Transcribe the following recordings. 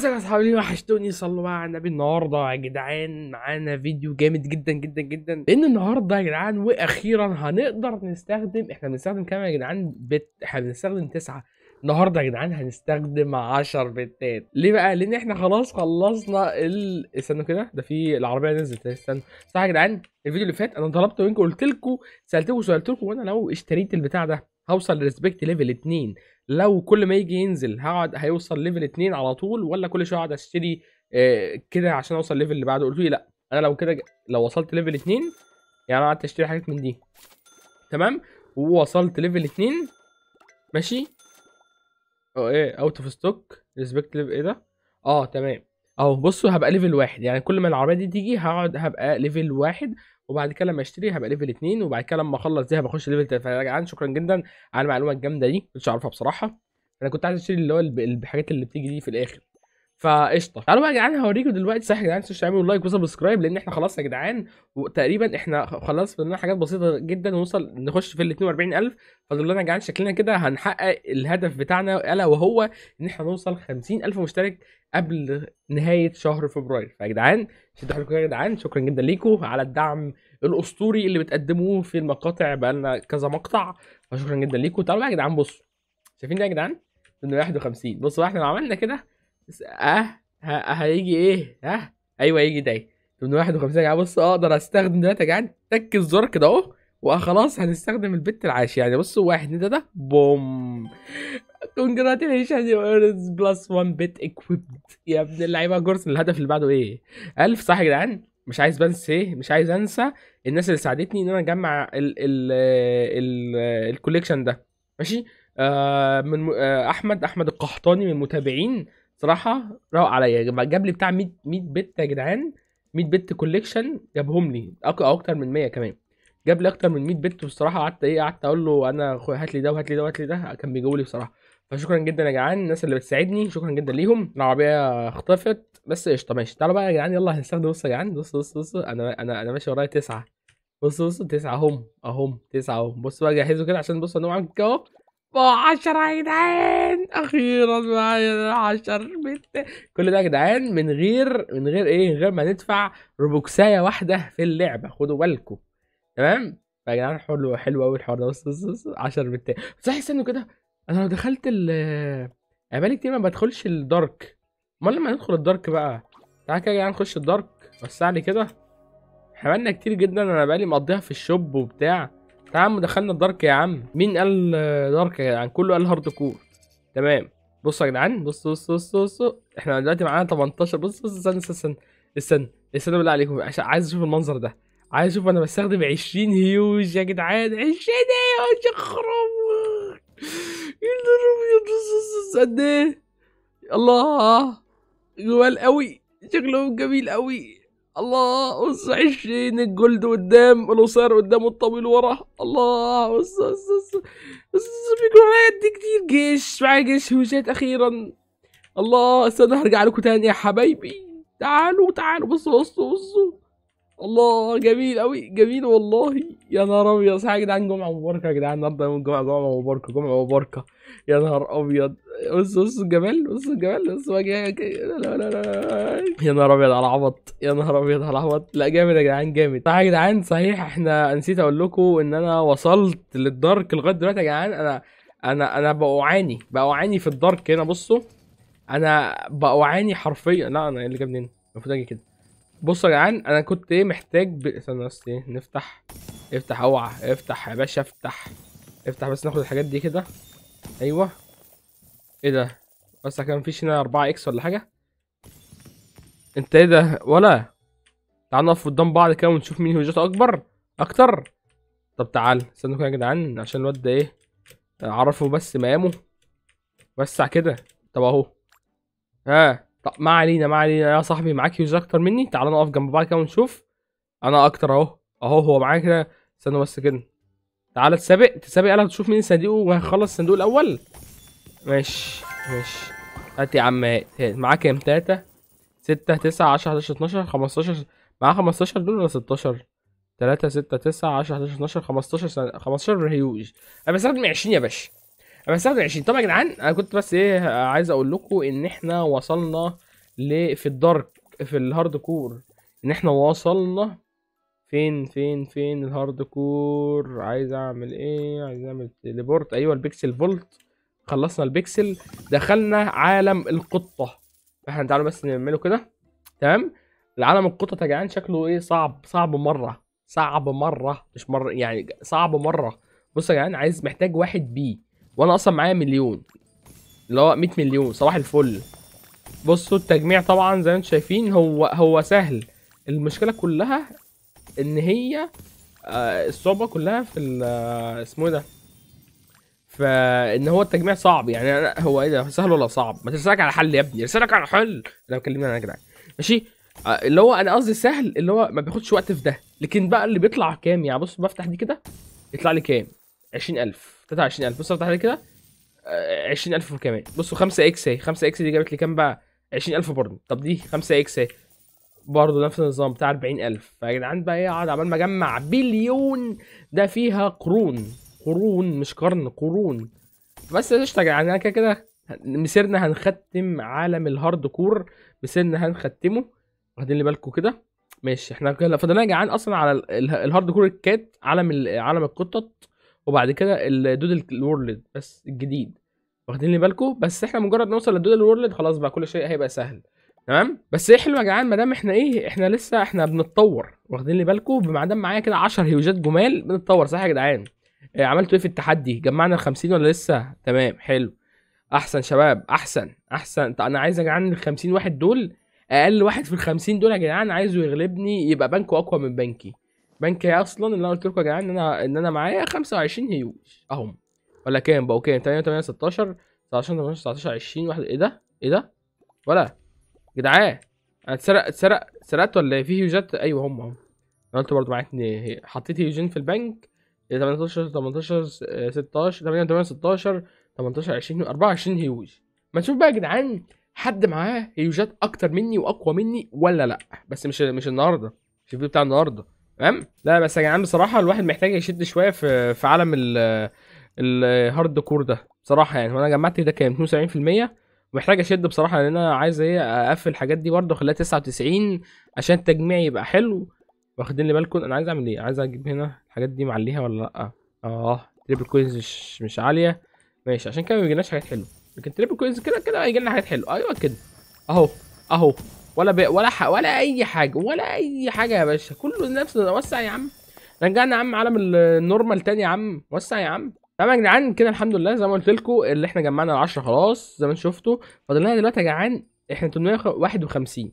ازيكم يا اصحابي وحشتوني صلوا بقى على النبي النهارده يا جدعان معانا فيديو جامد جدا جدا جدا لان النهارده يا جدعان واخيرا هنقدر نستخدم احنا بنستخدم كام يا جدعان بت احنا بنستخدم تسعه النهارده يا جدعان هنستخدم 10 بتات ليه بقى لان احنا خلاص خلصنا ال استنوا كده ده في العربيه نزلت استنوا صح يا جدعان الفيديو اللي فات انا طلبت منكم قلت لكم سالتكم سالتكم وانا لو اشتريت البتاع ده هوصل لريسبكت ليفل 2 لو كل ما يجي ينزل هقعد هيوصل ليفل 2 على طول ولا كل شويه اقعد اشتري آه، كده عشان اوصل ليفل اللي بعده قلت لي لا انا لو كده لو وصلت ليفل 2 يعني قعدت اشتري حاجات من دي تمام ووصلت ليفل 2 ماشي او آه، ايه اوت اوف ستوك ريسبكت ليفل ايه ده اه تمام اه بصوا هبقى ليفل واحد يعني كل ما العربيه دي تيجي هقعد هبقى ليفل واحد وبعد كده لما اشتري هبقى ليفل 2 وبعد كده لما اخلص دي هبقى اخش ليفل تلاته فيا جدعان شكرا جدا على المعلومه الجامده دي مش عارفها بصراحه انا كنت عايز اشتري اللي هو الحاجات اللي بتيجي دي في الاخر فقشطه تعالوا بقى يا جدعان هوريكم دلوقتي صح يا جدعان تنسوش تعملوا لايك وسبسكرايب لان احنا خلاص يا جدعان وتقريبا احنا خلاص لنا حاجات بسيطه جدا ونوصل نخش في ال 42000 فضل لنا يا جدعان شكلنا كده هنحقق الهدف بتاعنا الا وهو ان احنا نوصل 50000 مشترك قبل نهايه شهر فبراير فيا جدعان شدوا حيلكم يا جدعان شكرا جدا ليكم على الدعم الاسطوري اللي بتقدموه في المقاطع بقى لنا كذا مقطع فشكرا جدا ليكم تعالوا بقى يا جدعان بصوا شايفين ده يا جدعان؟ 51 بصوا احنا لو عملنا كده اه هيجي ايه اه ايوه هيجي ده 851 يا جماعه بص اقدر استخدم دلوقتي يا جدعان تك الزر كده اهو وخلاص هنستخدم البت العاش يعني بصوا واحد ده ده بوم كونجراتيليشن يو ايرنز بلس 1 بت اكويبد يا ابن اللعيبه جورس الهدف اللي بعده ايه؟ 1000 صح يا جدعان؟ مش عايز بنسى ايه؟ مش عايز انسى الناس اللي ساعدتني ان انا اجمع الكوليكشن ده ماشي؟ آه من آه احمد احمد القحطاني من المتابعين صراحه راق عليا جاب لي بتاع 100 100 بت يا جدعان 100 بت كوليكشن جابهم لي او اكتر من 100 كمان جاب لي اكتر من 100 بت بصراحه قعدت ايه قعدت اقول له انا هات لي ده وهات لي ده وهات لي ده كان بيجيبوا لي بصراحه فشكرا جدا يا جدعان الناس اللي بتساعدني شكرا جدا ليهم العربيه اختفت بس قشطه ماشي تعالوا بقى يا جدعان يلا هنستخدم بص يا جدعان بص بص بص انا انا انا ماشي ورايا تسعه بص بص تسعه هم اهم تسعه اهم بص بقى جهزوا كده عشان بص انا بعمل كده اهو وعشر يا جدعان اخيرا معايا عشر بت كل ده يا جدعان من غير من غير ايه من غير ما ندفع روبوكسايه واحده في اللعبه خدوا بالكم تمام فيا جدعان حلو حلو قوي الحوار ده بص بص بص 10 بت صح استنوا كده انا لو دخلت ال انا يعني بقالي كتير ما بدخلش الدارك امال لما ندخل الدارك بقى تعالى كده يا جدعان نخش الدارك لي كده احنا بقالنا كتير جدا انا بقالي مقضيها في الشوب وبتاع يا عم دخلنا الدارك يا عم مين قال دارك يا جدعان كله قال هارد كور تمام بصوا يا جدعان بص بص بص بص احنا دلوقتي معانا 18 بص بص استنى استنى استنى استنى بالله عليكم عشان عايز اشوف المنظر ده عايز اشوف انا بستخدم 20 هيوج يا جدعان 20 هيوج يخرب قد ايه الله جوال قوي شكلهم جميل قوي الله قص عشرين الجولد قدام القصير قدام والطويل ورا الله قص قص قص قص دي كتير جيش معايا جيش هوجات اخيرا الله استنى هرجع لكم تاني يا حبايبي تعالوا تعالوا بصوا بصوا بصوا الله جميل قوي جميل والله يا نهار ابيض صح يا جدعان جمعه مباركه يا جدعان النهارده يوم الجمعه جمعه مباركه جمعه مباركه يا نهار ابيض بص بص الجمال بص الجمال بص لا لا لا يا نهار ابيض على عبط يا نهار ابيض على عبط لا جامد يا جدعان جامد صح يا جدعان صحيح احنا نسيت اقول لكم ان انا وصلت للدارك لغايه دلوقتي يا جدعان انا انا انا بعاني بعاني في الدارك هنا بصوا انا بعاني حرفيا لا انا اللي جابني هنا المفروض اجي كده بصوا يا جدعان انا كنت ايه محتاج ب... استنى بس ايه نفتح افتح اوعى افتح يا باشا افتح افتح بس ناخد الحاجات دي كده ايوه ايه ده بس كان مفيش هنا 4 اكس ولا حاجه انت ايه ده ولا تعال نقف قدام بعض كده ونشوف مين هو اكبر اكتر طب تعال استنوا كده يا جدعان عشان الواد ده ايه اعرفه بس مقامه وسع كده طب اهو ها طب ما علينا ما علينا يا صاحبي معاك يوز اكتر مني تعال نقف جنب بعض كده ونشوف انا اكتر اهو اهو هو معايا كده استنى بس كده تعال تسابق تسابق انا تشوف مين صديقه وهيخلص الصندوق الاول ماشي ماشي هات يا عم معاك كام تلاتة ستة تسعة عشرة 11 12 خمستاشر معاه خمستاشر دول ولا ستاشر تلاتة ستة تسعة عشرة 11 12 خمستاشر خمستاشر هيوج انا بستخدم عشرين يا باشا بستخدم 20 طبعا يا جدعان انا كنت بس ايه عايز اقول لكم ان احنا وصلنا ل في الدارك في الهارد كور ان احنا وصلنا فين فين فين الهارد كور عايز اعمل ايه عايز اعمل تليبورت ايوه البيكسل فولت خلصنا البيكسل دخلنا عالم القطه احنا تعالوا بس نعمله كده تمام العالم القطط يا جدعان شكله ايه صعب صعب مره صعب مره مش مره يعني صعب مره بص يا جدعان عايز محتاج واحد بي وانا اصلا معايا مليون اللي هو 100 مليون صباح الفل بصوا التجميع طبعا زي ما انتم شايفين هو هو سهل المشكله كلها ان هي آه، الصعوبه كلها في آه، اسمه إيه ده فان هو التجميع صعب يعني هو ايه ده سهل ولا صعب ما ترسلك على حل يا ابني ارسلك على حل انا بكلمني انا يا جدعان ماشي آه، اللي هو انا قصدي سهل اللي هو ما بياخدش وقت في ده لكن بقى اللي بيطلع كام يعني بص بفتح دي كده يطلع لي كام 20000 23000 بص افتح كده 20000 آه، كمان بصوا 5 اكس اهي 5 اكس دي جابت لي كام بقى 20000 برضه طب دي 5 اكس اهي برضه نفس النظام بتاع 40000 فيا جدعان بقى ايه اقعد عمال ما اجمع بليون ده فيها قرون قرون مش قرن قرون بس قشطه يعني جدعان انا كده كده مسيرنا هنختم عالم الهارد كور مسيرنا هنختمه واخدين لي بالكم كده ماشي احنا فضلنا يا جعان اصلا على الهارد كور الكات عالم عالم القطط وبعد كده الدودل وورلد بس الجديد واخدين لي بالكم بس احنا مجرد نوصل للدودل وورلد خلاص بقى كل شيء هيبقى سهل تمام بس ايه حلو يا جدعان ما دام احنا ايه احنا لسه احنا بنتطور واخدين لي بالكم ما دام معايا كده 10 هيوجات جمال بنتطور صح يا جدعان إيه عملتوا ايه في التحدي جمعنا ال 50 ولا لسه تمام حلو احسن شباب احسن احسن انا عايز يا جدعان ال 50 واحد دول اقل واحد في ال 50 دول يا جدعان عايزه يغلبني يبقى بنكه اقوى من بنكي بنكي اصلا اللي انا قلت لكم يا جدعان ان انا ان انا معايا 25 هيوش اهم ولا كام بقوا كام 8 8 16 19 18 19 20 واحد ايه ده ايه ده ولا جدعان انا اتسرق اتسرق اتسرقت ولا ايه في هيوجات ايوه هم هم انا قلت برضه معايا اتنين حطيت هيوجين في البنك 18 18 16 8 16 18 20 24 هيوج ما نشوف بقى يا جدعان حد معاه هيوجات اكتر مني واقوى مني ولا لا بس مش مش النهارده مش الفيديو بتاع النهارده تمام لا بس يا جدعان بصراحه الواحد محتاج يشد شويه في في عالم ال الهارد كور ده بصراحه يعني انا جمعت ده كام 72% محتاج اشد بصراحه لان انا عايز ايه اقفل الحاجات دي برده اخليها 99 عشان التجميع يبقى حلو واخدين لي بالكم انا عايز اعمل ايه عايز اجيب هنا الحاجات دي معليها ولا لا اه تريبل كوينز مش, مش عاليه ماشي عشان كده ما بيجيلناش حاجات حلوه لكن تريبل كوينز كده كده هيجي لنا حاجات حلوه ايوه كده اهو اهو ولا بي ولا ح... ولا اي حاجه ولا اي حاجه يا باشا كله نفس وسع يا عم رجعنا يا عم عالم النورمال تاني يا عم وسع يا عم تمام يا جدعان كده الحمد لله زي ما قلت لكم اللي احنا جمعنا ال 10 خلاص زي ما انتم شفتوا فاضل لنا دلوقتي يا جدعان احنا 851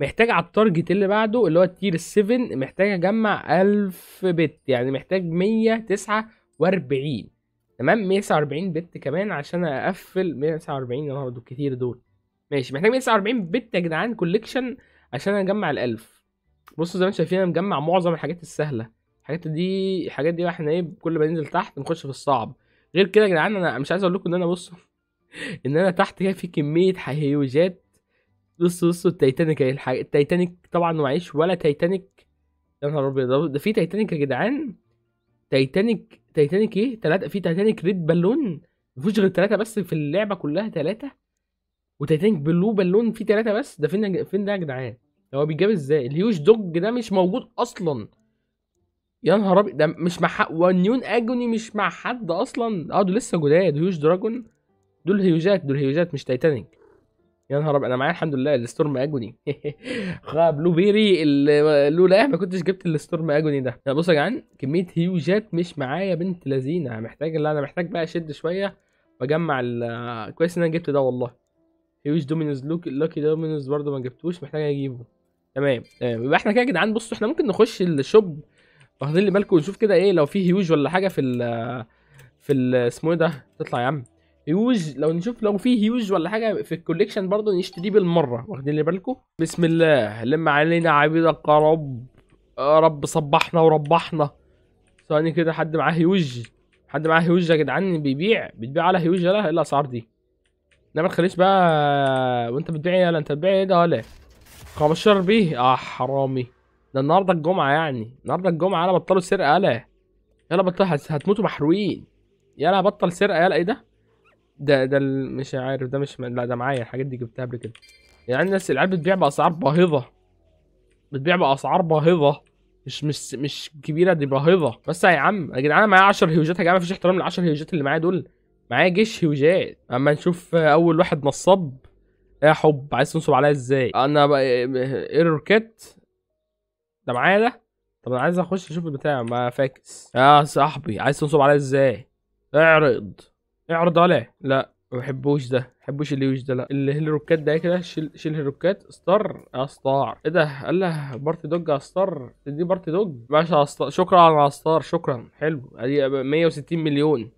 محتاج على التارجت اللي بعده اللي هو التير 7 محتاج اجمع 1000 بت يعني محتاج 149 تمام 149 بت كمان عشان اقفل 149 يا نهار دول كتير دول ماشي محتاج 49 بت يا جدعان كوليكشن عشان اجمع ال1000 بصوا زي ما انتم شايفين انا مجمع معظم الحاجات السهله الحاجات دي الحاجات دي احنا ايه كل ما ننزل تحت نخش في الصعب غير كده يا جدعان انا مش عايز اقول لكم ان انا بصوا ان انا تحت كده في كميه حيوجات بصوا بصوا التايتانيك اهي الحاجة التايتانيك طبعا معيش ولا تايتانيك يا نهار ابيض ده في تايتانيك يا جدعان تايتانيك تايتانيك ايه تلاتة في تايتانيك ريد بالون مفيش غير تلاتة بس في اللعبة كلها تلاتة وتايتانيك بلو بالون فيه ثلاثه بس ده فين فين ده يا جدعان هو بيتجاب ازاي الهيوج دوج ده مش موجود اصلا يا نهار ابيض ده مش مع حد ونيون اجوني مش مع حد اصلا اه دول لسه جداد هيوج دراجون دول هيوجات دول هيوجات مش تايتانيك يا نهار ابيض انا معايا الحمد لله الستورم اجوني بلو بيري لولا ما كنتش جبت الستورم اجوني ده بص يا جدعان كميه هيوجات مش معايا بنت لذينه محتاج لا انا محتاج بقى اشد شويه واجمع كويس ان انا جبت ده والله فيوش دومينوز لوك اللاكي دومينوز برضه ما جبتوش محتاج اجيبه تمام تمام آه، يبقى احنا كده يا جدعان بصوا احنا ممكن نخش الشوب واخدين لي بالكم ونشوف كده ايه لو في هيوج ولا حاجه في ال في اسمه ايه ده تطلع يا عم هيوج لو نشوف لو في هيوج ولا حاجه في الكوليكشن برضه نشتريه بالمره واخدين لي بالكم بسم الله لم علينا عبيدك يا رب يا رب صبحنا وربحنا ثواني كده حد معاه هيوج حد معاه هيوج يا جدعان بيبيع بتبيع على هيوج ايه الاسعار دي لا ما تخليش بقى وانت بتبيع يلا إيه؟ انت بتبيع ايه ده ولا 15 إيه؟ بيه اه حرامي ده النهارده الجمعه يعني النهارده الجمعه يلا بطلوا سرقه يلا يلا بطلوا هتموتوا محروقين يلا بطل سرقه يلا ايه ده ده ده مش عارف ده مش لا ده معايا الحاجات دي جبتها قبل كده يعني الناس العيال بتبيع باسعار باهظه بتبيع باسعار باهظه مش مش مش كبيره دي باهظه بس يا عم يا جدعان انا معايا 10 هيوجات يا جدعان مفيش احترام لل 10 هيوجات اللي معايا دول معايا جيش هيوجات اما نشوف اول واحد نصاب يا حب عايز تنصب عليا ازاي انا ايرور كات ده معايا ده طب انا عايز اخش اشوف البتاع ما فاكس يا صاحبي عايز تنصب عليا ازاي اعرض اعرض عليه لا ما بحبوش ده ما بحبوش اليوش ده لا الهيروكات ده كده شيل شيل هيروكات يا استار ايه ده قال له بارتي دوج يا استار تدي بارتي دوج ماشي استار شكرا على استار شكرا حلو ادي 160 مليون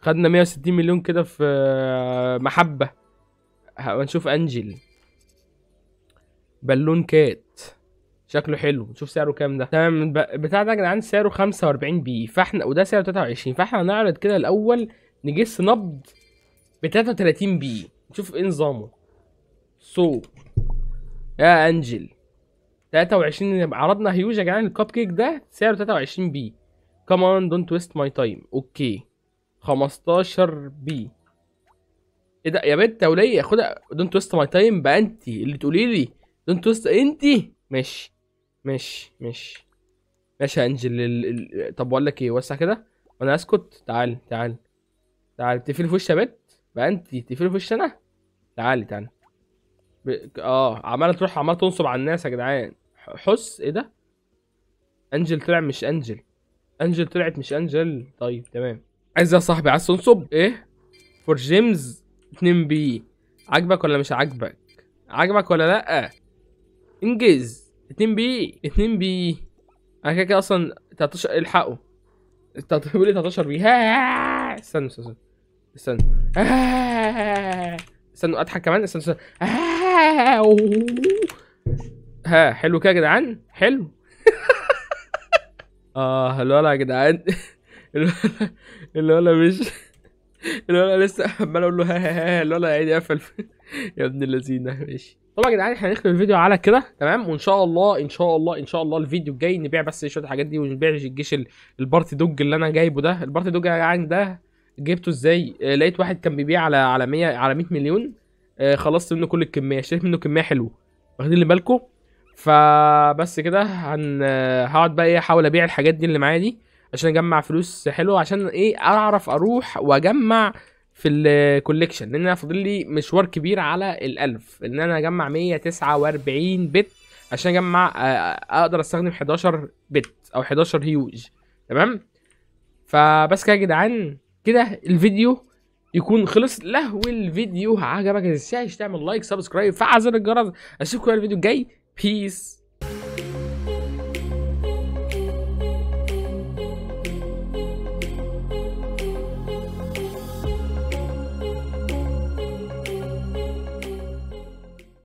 خدنا 160 مليون كده في محبه هنشوف انجل بالون كات شكله حلو نشوف سعره كام ده تمام بتاع ده يا جدعان سعره 45 بي فاحنا وده سعره 23 فاحنا هنعرض كده الاول نجس نبض ب 33 بي نشوف ايه نظامه سو يا انجل 23 عرضنا هيوج يا جدعان الكب كيك ده سعره 23 بي كمان دونت ويست ماي تايم اوكي 15 بي ايه ده يا بنت يا وليه خدها دونت ويست ماي تايم بقى انت اللي تقولي لي دونت ويست انت ماشي ماشي ماشي ماشي يا انجل ال... ال... طب بقول لك ايه وسع كده وانا اسكت تعال تعال تعال تقفلي في وشي يا بنت بقى انت تقفلي في وشي انا تعالي تعالي ب... اه عماله تروح عماله تنصب على الناس يا جدعان حس ايه ده انجل طلع مش انجل انجل طلعت مش انجل طيب تمام عايز يا صاحبي عايز تنصب ايه فور جيمز 2 بي عاجبك ولا مش عاجبك عاجبك ولا لا انجز 2 بي 2 بي انا كده كده اصلا 13 الحقوا انت بتقول لي 13 بي استنى استنى استنى استنى اضحك كمان استنى استنى ها حلو كده يا جدعان حلو اه الولع يا جدعان الولا مش الولا لسه عمال اقول له ها ها ها الولا عادي قفل يا ابن الذين ماشي طبعا يا جدعان احنا هنختم الفيديو على كده تمام وان شاء الله ان شاء الله ان شاء الله الفيديو الجاي نبيع بس شويه الحاجات دي ونبيع الجيش البارتي دوج اللي انا جايبه ده البارتي دوج يا جدعان ده جبته ازاي آه، لقيت واحد كان بيبيع على على 100 على 100 مليون آه، خلصت منه كل الكميه اشتريت منه كميه حلوه واخدين بالكم فبس كده هن آه، هقعد بقى ايه احاول ابيع الحاجات دي اللي معايا دي عشان اجمع فلوس حلوه عشان ايه اعرف اروح واجمع في الكوليكشن لان انا فاضل لي مشوار كبير على الالف ان انا اجمع 149 بت عشان اجمع آه، آه، اقدر استخدم 11 بت او 11 هيوج تمام فبس كده يا جدعان كده الفيديو يكون خلص له الفيديو عجبك ما تنساش تعمل لايك سبسكرايب فعل زر الجرس اشوفكم الفيديو الجاي بيس